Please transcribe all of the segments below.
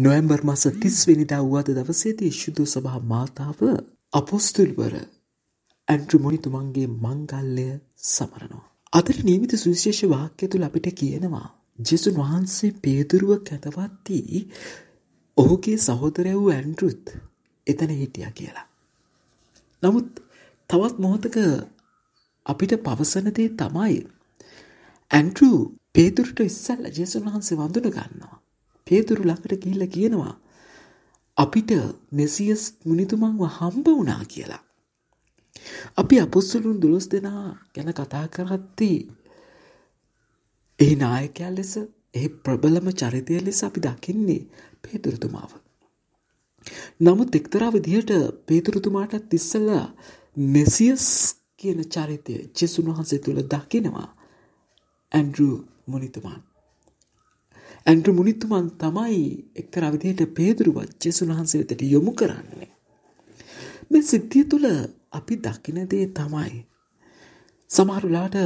නොවැම්බර් මස 30 වෙනිදා වූවාද දවසේදී ශුද්ධ සභා මාතාව අපොස්තුල්වර ඇන්ඩ්‍රු මොනිතුමන්ගේ මංගල්‍ය සමරනවා. අදට නියමිත සුවිශේෂ වාක්‍ය තුළ අපිට කියනවා. ජෙසුන් වහන්සේ පේදුරුව කැතවත්දී ඔහුගේ සහෝදරය වූ ඇන්ඩරුත් එතන හිටිය කියලා. නමුත් තවත් මොහොතක අපිට පවසනදේ තමයි ඇන්ටරු පේදුරට ඉස්සල්ල ජෙසුන් වහන්සේ වඳුන ගන්නවා. පේදුරු ළඟට ගිහිල්ලා කියනවා අපිට මෙසියස් මුනිතුමන්ව හම්බ වුණා කියලා. අපි අපොස්සලුන් 12 දෙනා ගැන කතා කරද්දී ඒ නායකයා ලෙස ඒ ප්‍රබලම චරිතය ලෙස අපි දකින්නේ පේදුරුතුමාව. නමුත් එක්තරා විදිහට පේදුරුතුමාටත් ඉස්සෙල්ලා මෙසියස් කියන චරිතය ජෙසුන් වහන්සේ තුළ දකිනවා ඇන්ඩ්‍රූ මුනිතුමාන් ඇන්ට්‍රු මුනිත්තුමන් තමයි එක්තර විදියට පේදුරුවත් ජෙසුන් වහන්සේ වෙතට යොමු කරන්නේ. මේ සිද්ධිය තුළ අපි දකිනදේ තමයි. සමහරුලාට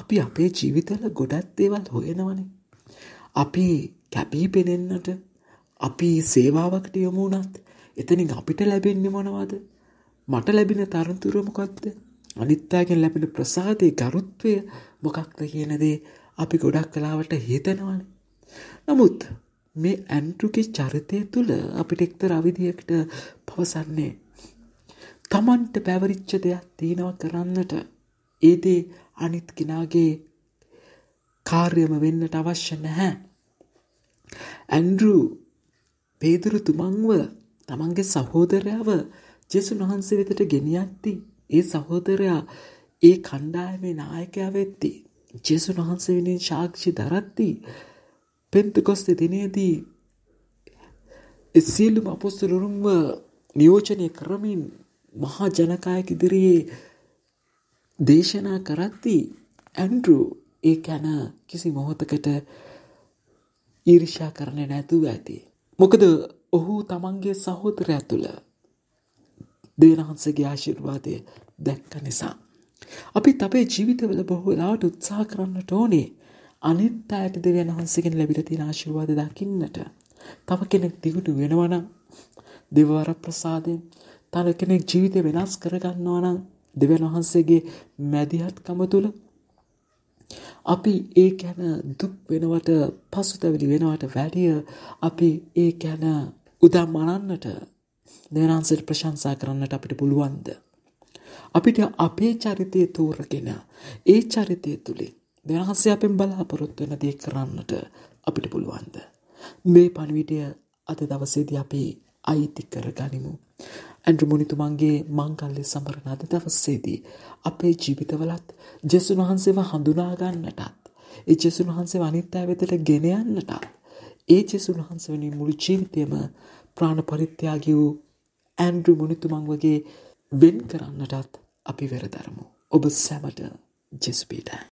අපි අපේ ජීවිතල ගොඩත් දේවල් හොයෙනවන. අපි කැපී පෙනෙන්නට අපි සේවාවකට යොමුණත් එතනින් අපිට ලැබෙන්න්නේ මොනවද මට ලැබෙන තරන්තුරමොකක්ද අනිත්තාගෙන් ලැබෙන ප්‍රසාදය ගරුත්වය මොකක්ද කියනදේ අපි ගොඩක් කලාවට හිතනවනේ නමුත් මේ ඇන්ටුගේ චරිතය තුළ අපිට එක්ත රවිදියකට පවසන්නේ. තමන්ට පැවරිච්ච දෙයක් තියෙනව කරන්නට ඒදේ අනිත් කෙනාගේ කාර්යම වෙන්නට අවශ්‍ය නැහැ. ඇන්ඩරූ පේදුරු තුමන්ව තමන්ගේ සහෝදරයාව ජෙසුන් වහන්සේ වෙතට ගෙනියත්ති ඒ සහෝදරයා ඒ කණ්ඩායමේ නායකයා වෙත්ති ජෙසුන් වහන්සේ වෙනින් ශාක්ෂි දරත්තිී පෙන්තකොස්ත දිනේදී සියලුම අපොස්තුලරුන්ව නියෝජනය කරමින් මහා ජනකායක ඉදිරියේ දේශනා කරද්දී ඇන්ඩරු ඒ ගැන කිසි මොහොතකට ඊර්ෂා කරන නැතුව ඇති. මොකද ඔහු තමන්ගේ සහෝදර ඇතුළ දේනහන්සගේ ආශිර්වාදය දැක්ක නිසා. අපි තබේ ජීවිතවල බොහෝ වෙලාට උත්සා කරන්නට ඕනේ අනිත් අයට දෙවියන් වහන්සේගෙන් ලැබිලා තියෙන ආශිර්වාද දකින්නට තව කෙනෙක් දිගට වෙනවා නම් දෙවවර ප්‍රසාදයෙන් තව කෙනෙක් ජීවිතේ වෙනස් කරගන්නවා නම් දෙවියන් වහන්සේගේ මැදිහත්කම තුළ අපි ඒ ගැන දුක් වෙනවට පසුතැවිලි වෙනවට වැඩිය අපි ඒ ගැන උදම් මනන්නට දෙවනාන්සට ප්‍රශංසා කරන්නට අපිට පුළුවන්ද. අපිට අපේ චරිතය තෝරගෙන ඒ චරිතය තුළින් දෙවහන්සේ අපෙන් බලාපොරොත්වන දේ කරන්නට අපිට පුළුවන්ද. මේ පණවිඩය අද දවසේද අපේ අයිති කර ගනිමු. ඇන්ඩ්‍රමුනිතුමන්ගේ මංකල්ලෙ සමරණ අද දවස්සේදී. අපේ ජීවිතවලත් ජෙසුන් වහන්සේව හඳුනාගන්නටත්. ඒ ජෙසුන් වහන්සේ අනිත්තා වෙතට ගෙනයන්නටත්. ඒ ජෙසුන් වහන්සවනි මුළු ජීවිතයම ප්‍රාණ පරිත්‍යයාගි වූ ඇන්ඩ්‍රු මුනිතුමං වගේ වෙන් කරන්නටත් අපි වෙරදරමු. ඔබ සැමට ජෙස්පීටෑ.